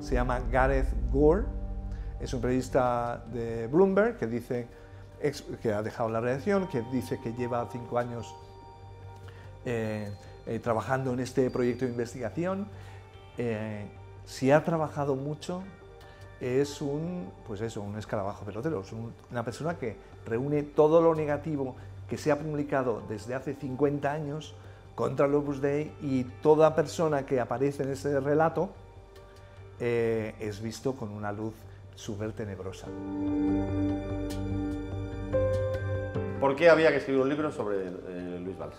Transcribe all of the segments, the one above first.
Se llama Gareth Gore, es un periodista de Bloomberg que que ha dejado la redacción, que dice que lleva cinco años eh, eh, trabajando en este proyecto de investigación. Eh, si ha trabajado mucho, es un, pues un escarabajo pelotero, es una persona que reúne todo lo negativo que se ha publicado desde hace 50 años contra el Opus y toda persona que aparece en ese relato eh, es visto con una luz súper tenebrosa. ¿Por qué había que escribir un libro sobre eh, Luis Valls?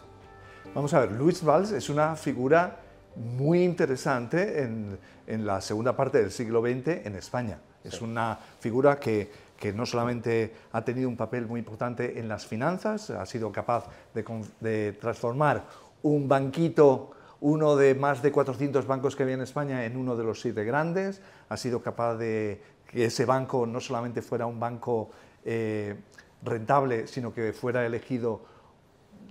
Vamos a ver, Luis Valls es una figura muy interesante en, la segunda parte del siglo XX en España. Es una figura que, no solamente ha tenido un papel muy importante en las finanzas, ha sido capaz de, de transformar un banquito uno de más de 400 bancos que había en España en uno de los siete grandes, ha sido capaz de que ese banco no solamente fuera un banco eh, rentable, sino que fuera elegido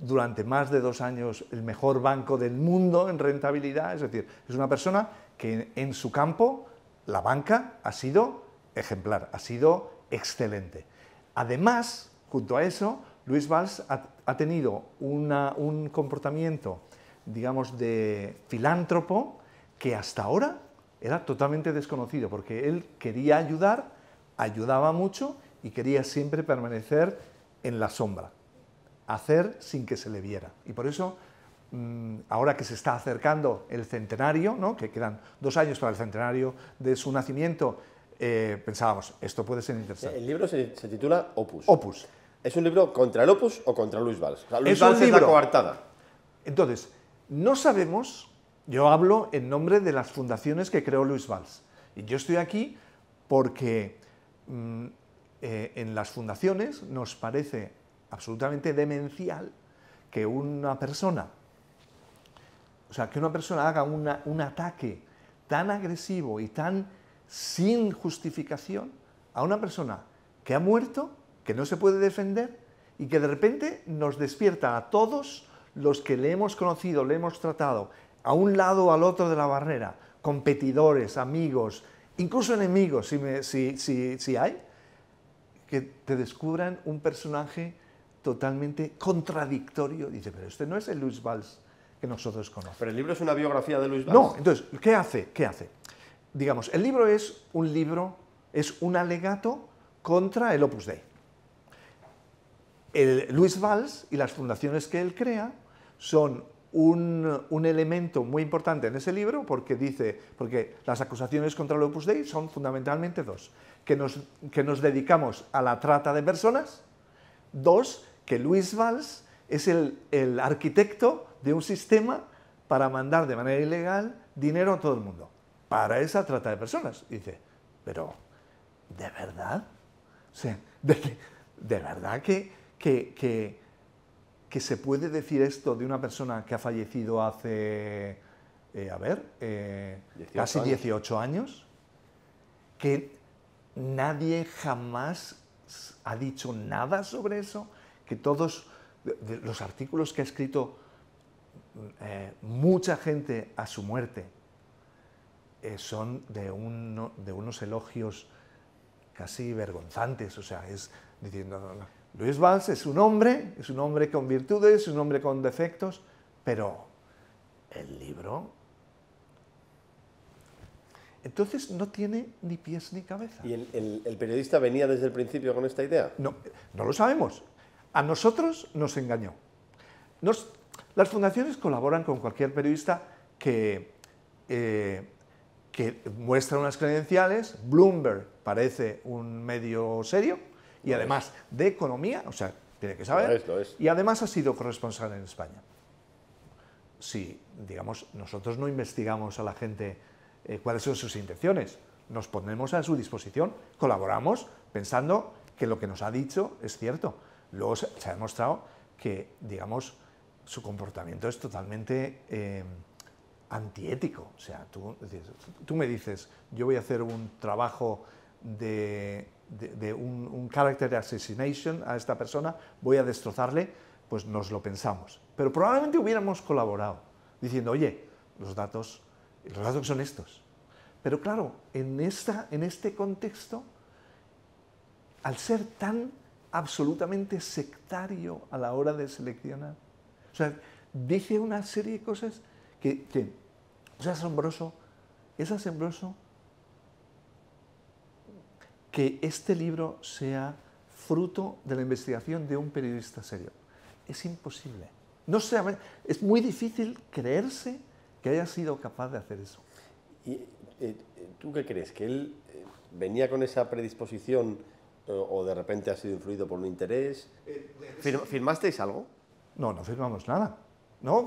durante más de dos años el mejor banco del mundo en rentabilidad, es decir, es una persona que en su campo, la banca, ha sido ejemplar, ha sido excelente. Además, junto a eso, Luis Valls ha, tenido un comportamiento digamos, de filántropo que hasta ahora era totalmente desconocido, porque él quería ayudar, ayudaba mucho y quería siempre permanecer en la sombra, hacer sin que se le viera. Y por eso, mm, ahora que se está acercando el centenario, ¿no? que quedan dos años para el centenario de su nacimiento, eh, pensábamos, esto puede ser interesante. El libro se, titula Opus. Opus. ¿Es un libro contra el Opus o contra Luis Valls? Luis Valls es la coartada. Entonces, no sabemos, yo hablo en nombre de las fundaciones que creó Luis Valls, y yo estoy aquí porque mm, eh, en las fundaciones nos parece absolutamente demencial que una persona, o sea, que una persona haga un ataque tan agresivo y tan sin justificación a una persona que ha muerto, que no se puede defender y que de repente nos despierta a todos los que le hemos conocido, le hemos tratado, a un lado o al otro de la barrera, competidores, amigos, incluso enemigos, si, hay, que te descubran un personaje totalmente contradictorio. Dice, pero este no es el Luis Valls que nosotros conocemos. Pero el libro es una biografía de Luis Valls. No, entonces, ¿qué hace? ¿Qué hace? Digamos, el libro es un libro, es un alegato contra el Opus Dei. El Luis Valls y las fundaciones que él crea son un, un, elemento muy importante en ese libro porque dice, porque las acusaciones contra el Opus Dei son fundamentalmente dos, que nos, que nos dedicamos a la trata de personas, dos, que Luis Valls es el, el arquitecto de un sistema para mandar de manera ilegal dinero a todo el mundo, para esa trata de personas. dice, pero, ¿de verdad? ¿de, de verdad que, que que se puede decir esto de una persona que ha fallecido hace, eh, a ver, eh, casi 18 años. que nadie jamás ha dicho nada sobre eso, que todos los artículos que ha escrito eh, mucha gente a su muerte son de, unos elogios casi vergonzantes, o sea, es diciendo, Luis Valls es un hombre, es un hombre con virtudes, es un hombre con defectos, pero el libro... Entonces no tiene ni pies ni cabeza. ¿Y el, periodista venía desde el principio con esta idea? No, no lo sabemos. A nosotros nos engañó. las fundaciones colaboran con cualquier periodista que, eh, que muestra unas credenciales. Bloomberg parece un medio serio, y además de economía, o sea, tiene que saber. Y además ha sido corresponsal en España. Si, digamos, nosotros no investigamos a la gente eh, cuáles son sus intenciones, nos ponemos a su disposición, colaboramos pensando que lo que nos ha dicho es cierto. Luego se, ha demostrado que, digamos, su comportamiento es totalmente eh, antiético. O sea, tú, tú me dices, yo voy a hacer un trabajo de, de, un, carácter de assassination a esta persona, voy a destrozarle, pues nos lo pensamos. Pero probablemente hubiéramos colaborado diciendo, oye, los datos, los datos son estos. Pero claro, en, esta, en este contexto, al ser tan absolutamente sectario a la hora de seleccionar, o sea, dice una serie de cosas que, que es asombroso, es asombroso que este libro sea fruto de la investigación de un periodista serio. Es imposible. No sé, es muy difícil creerse que haya sido capaz de hacer eso. ¿Y eh, tú qué crees? ¿Que él eh, venía con esa predisposición eh, o de repente ha sido influido por un interés? Pues, ¿Firmasteis algo? No, no firmamos nada. ¿no?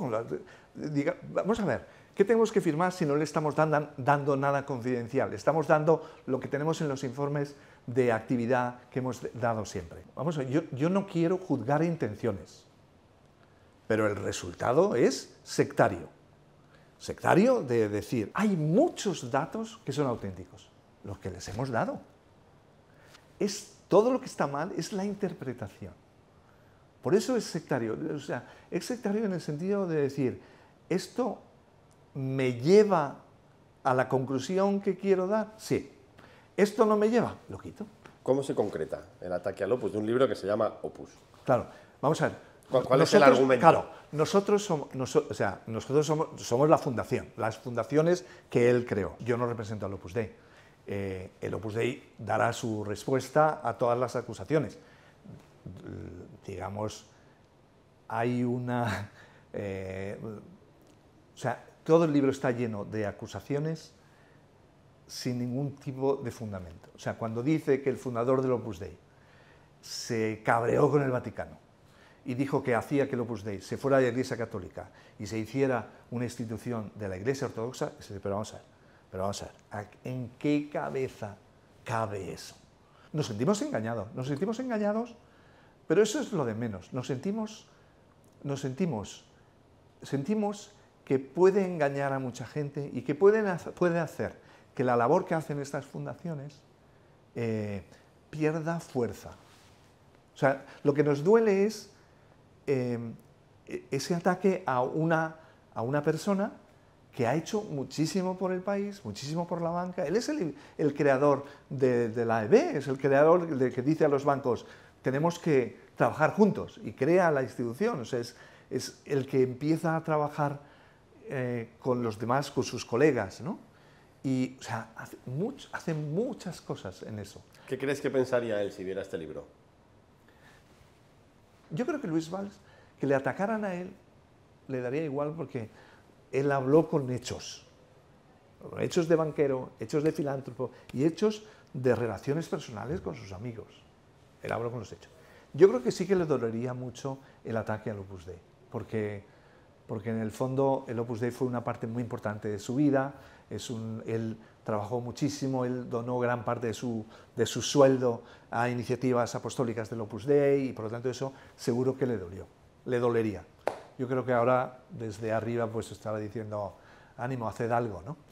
vamos a ver, ¿Qué tenemos que firmar si no le estamos dando, nada confidencial? Estamos dando lo que tenemos en los informes de actividad que hemos dado siempre. yo, yo no quiero juzgar intenciones, pero el resultado es sectario. Sectario de decir, hay muchos datos que son auténticos, los que les hemos dado. Es todo lo que está mal es la interpretación. Por eso es sectario. O sea, es sectario en el sentido de decir, ¿esto me lleva a la conclusión que quiero dar? Sí. ¿Esto no me lleva? Lo quito. ¿Cómo se concreta el ataque al opus de un libro que se llama Opus? Claro, vamos a ver. ¿Cuál, es el argumento? Claro, nosotros, somos, o sea, nosotros somos, la fundación, las fundaciones que él creó. Yo no represento al Opus Dei. Eh, el Opus Dei dará su respuesta a todas las acusaciones. Eh, digamos, hay una... Eh, o sea, todo el libro está lleno de acusaciones sin ningún tipo de fundamento. O sea, cuando dice que el fundador del Opus Dei se cabreó con el Vaticano y dijo que hacía que el Opus Dei se fuera de la Iglesia Católica y se hiciera una institución de la Iglesia Ortodoxa, se dice, pero vamos a ver, pero vamos a ver, ¿en qué cabeza cabe eso? Nos sentimos engañados, nos sentimos engañados pero eso es lo de menos. Nos sentimos, nos sentimos, sentimos que puede engañar a mucha gente y que puede hacer que la labor que hacen estas fundaciones eh, pierda fuerza. O sea, lo que nos duele es em, e, ese ataque a una, a una persona que ha hecho muchísimo por el país, muchísimo por la banca. Él es el, creador de, la EB, es el creador del que dice a los bancos, tenemos que trabajar juntos y crea la institución. es, el que empieza a trabajar eh, con los demás, con sus colegas, ¿no? Y, o sea, hace muchas cosas en eso. ¿Qué crees que pensaría él si viera este libro? Yo creo que Luis Valls, que le atacaran a él, le daría igual porque él habló con hechos. Hechos de banquero, hechos de filántropo y hechos de relaciones personales con sus amigos hablo con los hechos. Yo creo que sí que le dolería mucho el ataque al Opus Dei, porque, porque en el fondo el Opus Dei fue una parte muy importante de su vida, es un, él trabajó muchísimo, él donó gran parte de su, de su sueldo a iniciativas apostólicas del Opus Dei y por lo tanto eso seguro que le dolió, le dolería. Yo creo que ahora desde arriba pues estaba diciendo, ánimo, haced algo, ¿no?